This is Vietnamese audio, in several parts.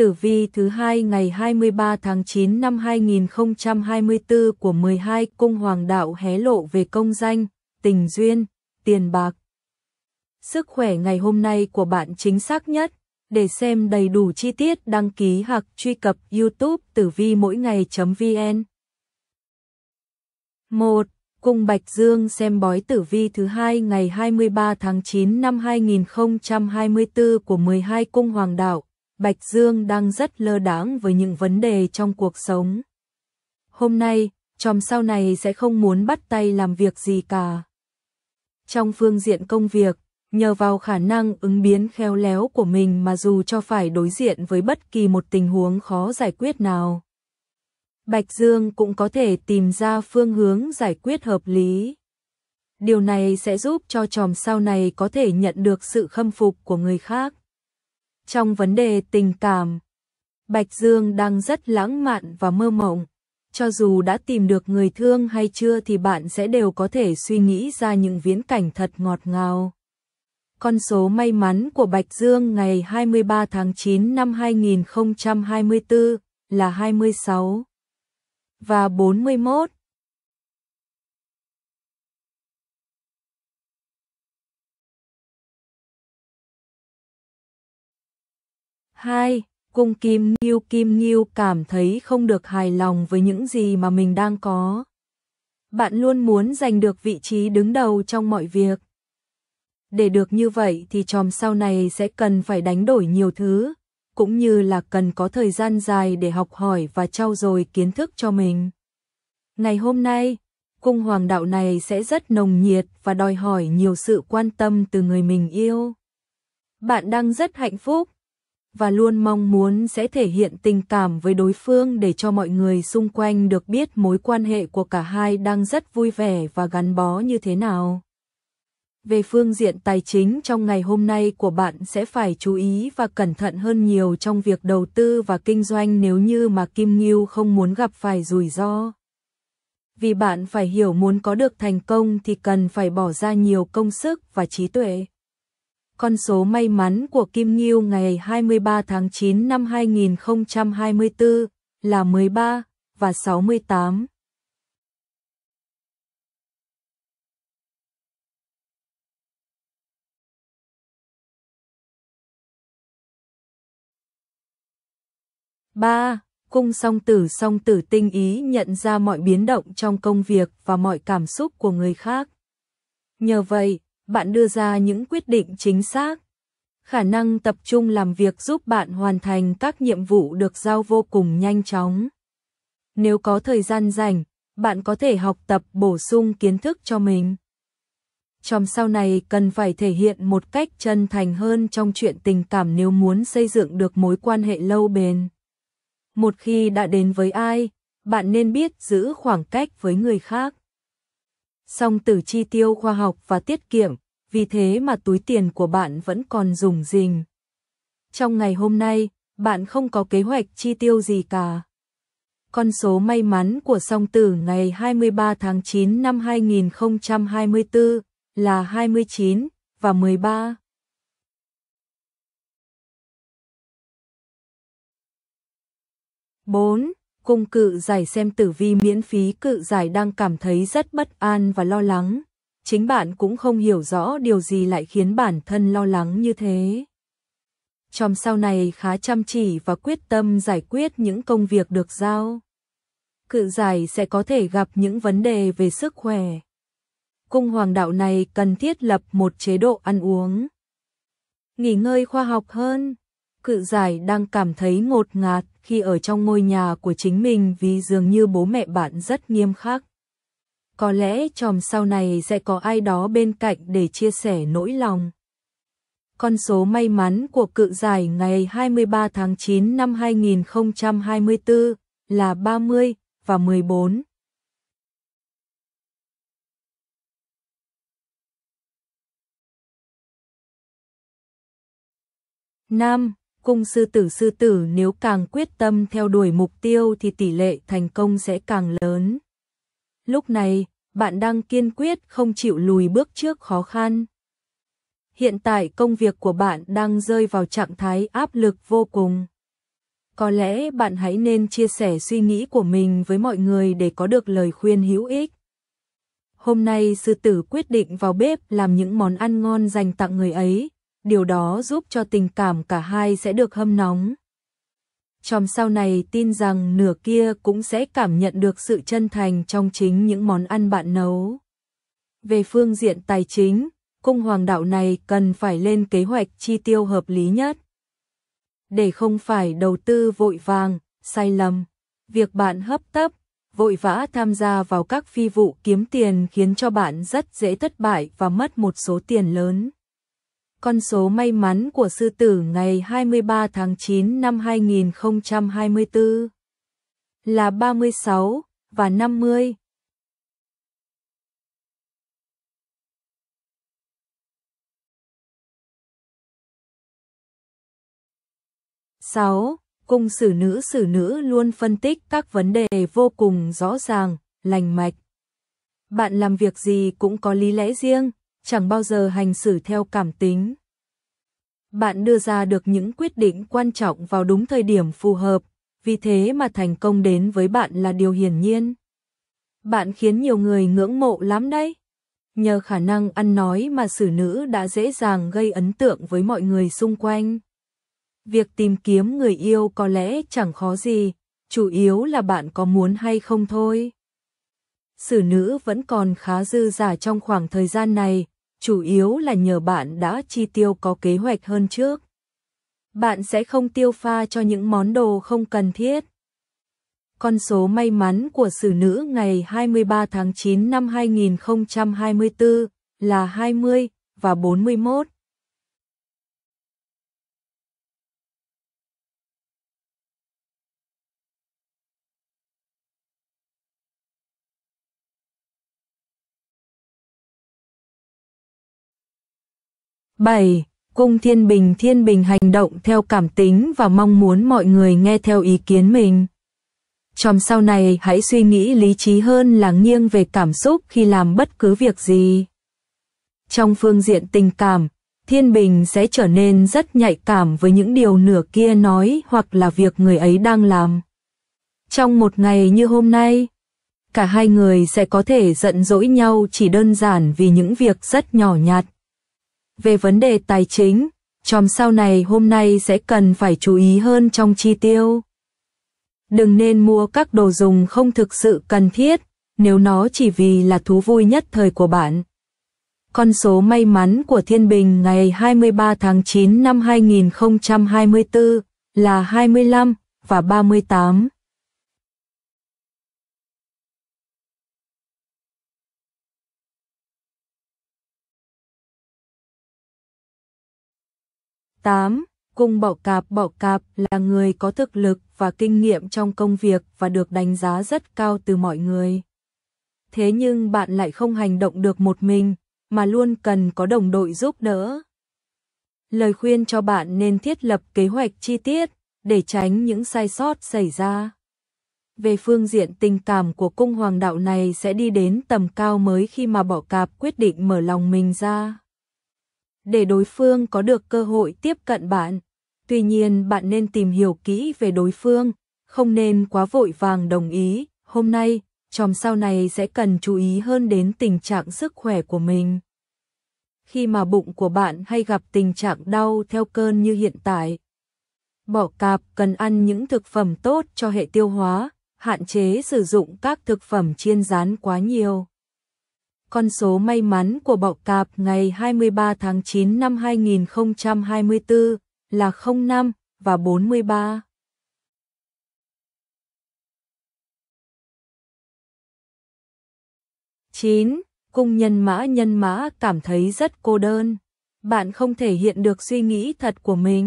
tử vi thứ hai ngày 23 tháng 9 năm 2024 của 12 cung hoàng đạo hé lộ về công danh, tình duyên, tiền bạc. Sức khỏe ngày hôm nay của bạn chính xác nhất. Để xem đầy đủ chi tiết đăng ký hoặc truy cập YouTube tử vi mỗi ngày.vn. 1. Cung Bạch Dương xem bói tử vi thứ hai ngày 23 tháng 9 năm 2024 của 12 cung hoàng đạo Bạch Dương đang rất lơ đáng với những vấn đề trong cuộc sống. Hôm nay, chòm sau này sẽ không muốn bắt tay làm việc gì cả. Trong phương diện công việc, nhờ vào khả năng ứng biến khéo léo của mình mà dù cho phải đối diện với bất kỳ một tình huống khó giải quyết nào. Bạch Dương cũng có thể tìm ra phương hướng giải quyết hợp lý. Điều này sẽ giúp cho chòm sau này có thể nhận được sự khâm phục của người khác. Trong vấn đề tình cảm, Bạch Dương đang rất lãng mạn và mơ mộng. Cho dù đã tìm được người thương hay chưa thì bạn sẽ đều có thể suy nghĩ ra những viễn cảnh thật ngọt ngào. Con số may mắn của Bạch Dương ngày 23 tháng 9 năm 2024 là 26 và 41. 2. Cung Kim Nghiêu Kim Nghiêu cảm thấy không được hài lòng với những gì mà mình đang có. Bạn luôn muốn giành được vị trí đứng đầu trong mọi việc. Để được như vậy thì chòm sau này sẽ cần phải đánh đổi nhiều thứ, cũng như là cần có thời gian dài để học hỏi và trau dồi kiến thức cho mình. Ngày hôm nay, cung hoàng đạo này sẽ rất nồng nhiệt và đòi hỏi nhiều sự quan tâm từ người mình yêu. Bạn đang rất hạnh phúc, và luôn mong muốn sẽ thể hiện tình cảm với đối phương để cho mọi người xung quanh được biết mối quan hệ của cả hai đang rất vui vẻ và gắn bó như thế nào. Về phương diện tài chính trong ngày hôm nay của bạn sẽ phải chú ý và cẩn thận hơn nhiều trong việc đầu tư và kinh doanh nếu như mà Kim Ngưu không muốn gặp phải rủi ro. Vì bạn phải hiểu muốn có được thành công thì cần phải bỏ ra nhiều công sức và trí tuệ con số may mắn của Kim Ngưu ngày 23 tháng 9 năm 2024 là 13 và 68. ba Cung song tử song tử tinh ý nhận ra mọi biến động trong công việc và mọi cảm xúc của người khác. Nhờ vậy, bạn đưa ra những quyết định chính xác. Khả năng tập trung làm việc giúp bạn hoàn thành các nhiệm vụ được giao vô cùng nhanh chóng. Nếu có thời gian rảnh, bạn có thể học tập bổ sung kiến thức cho mình. Trong sau này cần phải thể hiện một cách chân thành hơn trong chuyện tình cảm nếu muốn xây dựng được mối quan hệ lâu bền. Một khi đã đến với ai, bạn nên biết giữ khoảng cách với người khác song từ chi tiêu khoa học và tiết kiệm, vì thế mà túi tiền của bạn vẫn còn rủng rỉnh. Trong ngày hôm nay, bạn không có kế hoạch chi tiêu gì cả. Con số may mắn của song tử ngày 23 tháng 9 năm 2024 là 29 và 13. bốn cung cự giải xem tử vi miễn phí cự giải đang cảm thấy rất bất an và lo lắng. Chính bạn cũng không hiểu rõ điều gì lại khiến bản thân lo lắng như thế. Trong sau này khá chăm chỉ và quyết tâm giải quyết những công việc được giao. Cự giải sẽ có thể gặp những vấn đề về sức khỏe. Cung hoàng đạo này cần thiết lập một chế độ ăn uống. Nghỉ ngơi khoa học hơn cự giải đang cảm thấy ngột ngạt khi ở trong ngôi nhà của chính mình vì dường như bố mẹ bạn rất nghiêm khắc. Có lẽ chòm sau này sẽ có ai đó bên cạnh để chia sẻ nỗi lòng. Con số may mắn của cự giải ngày 23 tháng 9 năm 2024 là 30 và 14. Nam cung sư tử sư tử nếu càng quyết tâm theo đuổi mục tiêu thì tỷ lệ thành công sẽ càng lớn. Lúc này, bạn đang kiên quyết không chịu lùi bước trước khó khăn. Hiện tại công việc của bạn đang rơi vào trạng thái áp lực vô cùng. Có lẽ bạn hãy nên chia sẻ suy nghĩ của mình với mọi người để có được lời khuyên hữu ích. Hôm nay sư tử quyết định vào bếp làm những món ăn ngon dành tặng người ấy, điều đó giúp cho tình cảm cả hai sẽ được hâm nóng. Trong sau này tin rằng nửa kia cũng sẽ cảm nhận được sự chân thành trong chính những món ăn bạn nấu. Về phương diện tài chính, cung hoàng đạo này cần phải lên kế hoạch chi tiêu hợp lý nhất. Để không phải đầu tư vội vàng, sai lầm, việc bạn hấp tấp, vội vã tham gia vào các phi vụ kiếm tiền khiến cho bạn rất dễ thất bại và mất một số tiền lớn. Con số may mắn của sư tử ngày 23 tháng 9 năm 2024 là 36 và 50. Sáu, cung sử nữ sử nữ luôn phân tích các vấn đề vô cùng rõ ràng, lành mạch. Bạn làm việc gì cũng có lý lẽ riêng, chẳng bao giờ hành xử theo cảm tính. Bạn đưa ra được những quyết định quan trọng vào đúng thời điểm phù hợp, vì thế mà thành công đến với bạn là điều hiển nhiên. Bạn khiến nhiều người ngưỡng mộ lắm đấy. Nhờ khả năng ăn nói mà xử nữ đã dễ dàng gây ấn tượng với mọi người xung quanh. Việc tìm kiếm người yêu có lẽ chẳng khó gì, chủ yếu là bạn có muốn hay không thôi xử nữ vẫn còn khá dư giả trong khoảng thời gian này, chủ yếu là nhờ bạn đã chi tiêu có kế hoạch hơn trước. Bạn sẽ không tiêu pha cho những món đồ không cần thiết. Con số may mắn của xử nữ ngày 23 tháng 9 năm 2024 là 20 và 41. 7. Cung Thiên Bình Thiên Bình hành động theo cảm tính và mong muốn mọi người nghe theo ý kiến mình. Trong sau này hãy suy nghĩ lý trí hơn là nghiêng về cảm xúc khi làm bất cứ việc gì. Trong phương diện tình cảm, Thiên Bình sẽ trở nên rất nhạy cảm với những điều nửa kia nói hoặc là việc người ấy đang làm. Trong một ngày như hôm nay, cả hai người sẽ có thể giận dỗi nhau chỉ đơn giản vì những việc rất nhỏ nhặt. Về vấn đề tài chính, chòm sau này hôm nay sẽ cần phải chú ý hơn trong chi tiêu. Đừng nên mua các đồ dùng không thực sự cần thiết, nếu nó chỉ vì là thú vui nhất thời của bạn. Con số may mắn của Thiên Bình ngày 23 tháng 9 năm 2024 là 25 và 38. 8. Cung bảo cạp bảo cạp là người có thực lực và kinh nghiệm trong công việc và được đánh giá rất cao từ mọi người. Thế nhưng bạn lại không hành động được một mình, mà luôn cần có đồng đội giúp đỡ. Lời khuyên cho bạn nên thiết lập kế hoạch chi tiết để tránh những sai sót xảy ra. Về phương diện tình cảm của cung hoàng đạo này sẽ đi đến tầm cao mới khi mà bảo cạp quyết định mở lòng mình ra để đối phương có được cơ hội tiếp cận bạn. Tuy nhiên bạn nên tìm hiểu kỹ về đối phương, không nên quá vội vàng đồng ý. Hôm nay, chòm sao này sẽ cần chú ý hơn đến tình trạng sức khỏe của mình. Khi mà bụng của bạn hay gặp tình trạng đau theo cơn như hiện tại, bỏ cạp cần ăn những thực phẩm tốt cho hệ tiêu hóa, hạn chế sử dụng các thực phẩm chiên rán quá nhiều con số may mắn của bọ cạp ngày 23 tháng 9 năm 2024 là 05 và 43. chín Cung nhân mã nhân mã cảm thấy rất cô đơn. Bạn không thể hiện được suy nghĩ thật của mình.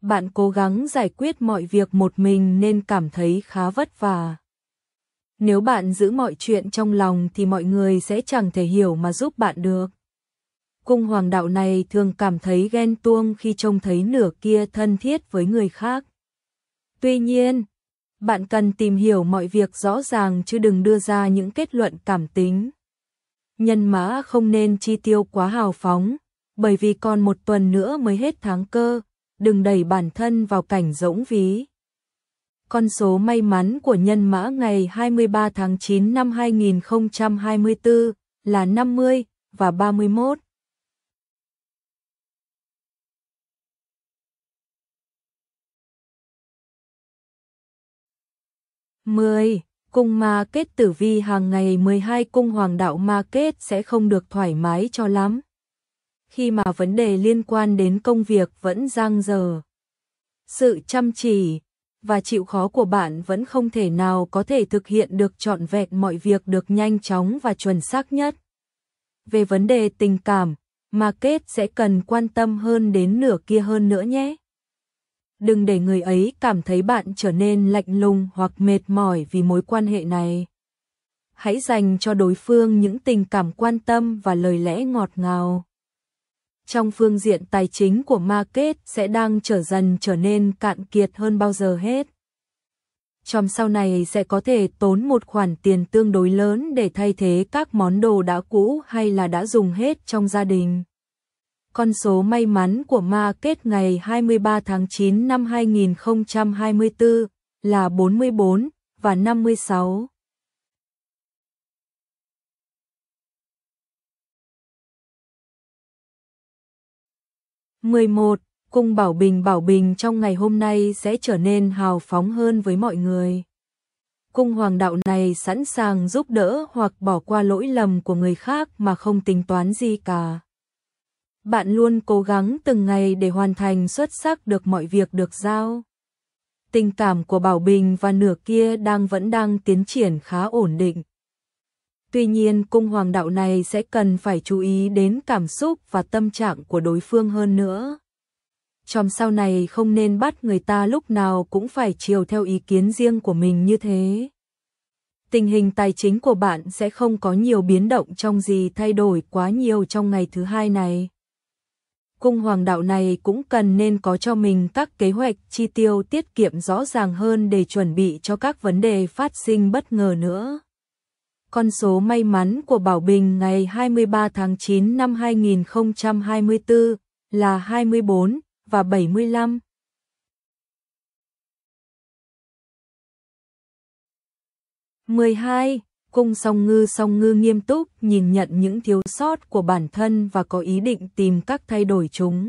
Bạn cố gắng giải quyết mọi việc một mình nên cảm thấy khá vất vả. Nếu bạn giữ mọi chuyện trong lòng thì mọi người sẽ chẳng thể hiểu mà giúp bạn được. Cung hoàng đạo này thường cảm thấy ghen tuông khi trông thấy nửa kia thân thiết với người khác. Tuy nhiên, bạn cần tìm hiểu mọi việc rõ ràng chứ đừng đưa ra những kết luận cảm tính. Nhân mã không nên chi tiêu quá hào phóng, bởi vì còn một tuần nữa mới hết tháng cơ, đừng đẩy bản thân vào cảnh rỗng ví con số may mắn của nhân mã ngày 23 tháng 9 năm 2024 là 50 và 31. Mười, cung ma kết tử vi hàng ngày 12 cung hoàng đạo ma kết sẽ không được thoải mái cho lắm. Khi mà vấn đề liên quan đến công việc vẫn giang dở. Sự chăm chỉ, và chịu khó của bạn vẫn không thể nào có thể thực hiện được trọn vẹn mọi việc được nhanh chóng và chuẩn xác nhất. Về vấn đề tình cảm, mà kết sẽ cần quan tâm hơn đến nửa kia hơn nữa nhé. Đừng để người ấy cảm thấy bạn trở nên lạnh lùng hoặc mệt mỏi vì mối quan hệ này. Hãy dành cho đối phương những tình cảm quan tâm và lời lẽ ngọt ngào trong phương diện tài chính của market sẽ đang trở dần trở nên cạn kiệt hơn bao giờ hết. Trong sau này sẽ có thể tốn một khoản tiền tương đối lớn để thay thế các món đồ đã cũ hay là đã dùng hết trong gia đình. Con số may mắn của market ngày 23 tháng 9 năm 2024 là 44 và 56. 11. Cung Bảo Bình Bảo Bình trong ngày hôm nay sẽ trở nên hào phóng hơn với mọi người. Cung Hoàng đạo này sẵn sàng giúp đỡ hoặc bỏ qua lỗi lầm của người khác mà không tính toán gì cả. Bạn luôn cố gắng từng ngày để hoàn thành xuất sắc được mọi việc được giao. Tình cảm của Bảo Bình và nửa kia đang vẫn đang tiến triển khá ổn định. Tuy nhiên cung hoàng đạo này sẽ cần phải chú ý đến cảm xúc và tâm trạng của đối phương hơn nữa. Trong sau này không nên bắt người ta lúc nào cũng phải chiều theo ý kiến riêng của mình như thế. Tình hình tài chính của bạn sẽ không có nhiều biến động trong gì thay đổi quá nhiều trong ngày thứ hai này. Cung hoàng đạo này cũng cần nên có cho mình các kế hoạch chi tiêu tiết kiệm rõ ràng hơn để chuẩn bị cho các vấn đề phát sinh bất ngờ nữa con số may mắn của Bảo Bình ngày 23 tháng 9 năm 2024 là 24 và 75. mười hai Cung song ngư song ngư nghiêm túc nhìn nhận những thiếu sót của bản thân và có ý định tìm các thay đổi chúng.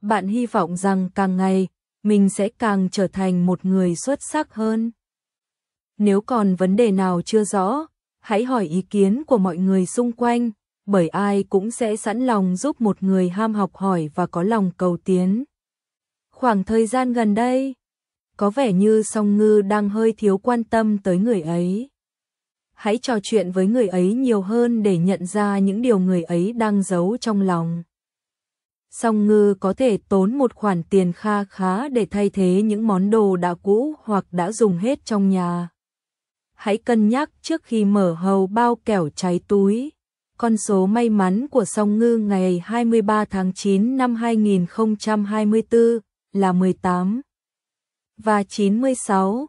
Bạn hy vọng rằng càng ngày, mình sẽ càng trở thành một người xuất sắc hơn. Nếu còn vấn đề nào chưa rõ, hãy hỏi ý kiến của mọi người xung quanh, bởi ai cũng sẽ sẵn lòng giúp một người ham học hỏi và có lòng cầu tiến. Khoảng thời gian gần đây, có vẻ như song ngư đang hơi thiếu quan tâm tới người ấy. Hãy trò chuyện với người ấy nhiều hơn để nhận ra những điều người ấy đang giấu trong lòng. Song ngư có thể tốn một khoản tiền kha khá để thay thế những món đồ đã cũ hoặc đã dùng hết trong nhà hãy cân nhắc trước khi mở hầu bao kẻo trái túi. Con số may mắn của song ngư ngày 23 tháng 9 năm 2024 là 18 và 96.